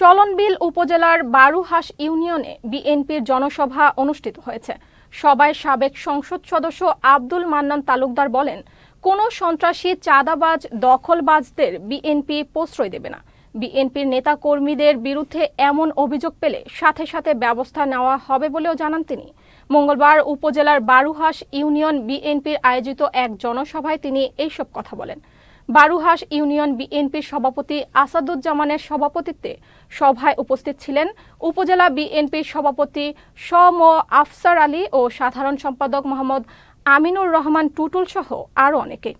চলনবিল উপজেলার বারুহাস ইউনিয়নে বিএনপির জনসভা অনুষ্ঠিত হয়েছে সবাই সাবেক সংসদ সদস্য আব্দুল মান্নান তালুকদার বলেন কোনো সন্ত্রাসী চাঁদাবাজ দখলবাজদের বিএনপি প্রশ্রয় দেবে না বিএনপির নেতা কর্মীদের বিরুদ্ধে এমন অভিযোগ পেলে সাথে সাথে ব্যবস্থা নেওয়া হবে বলেও জানান তিনি মঙ্গলবার উপজেলার বারুহাস ইউনিয়ন বিএনপির আয়োজিত এক জনসভায় তিনি এইসব কথা বলেন বারুহাস ইউনিয়ন বিএনপির সভাপতি আসাদুজ্জামানের সভাপতিত্বে সভায় উপস্থিত ছিলেন উপজেলা বিএনপির সভাপতি স ম আফসার আলী ও সাধারণ সম্পাদক মোহাম্মদ আমিনুর রহমান টুটুল সহ আরও অনেকে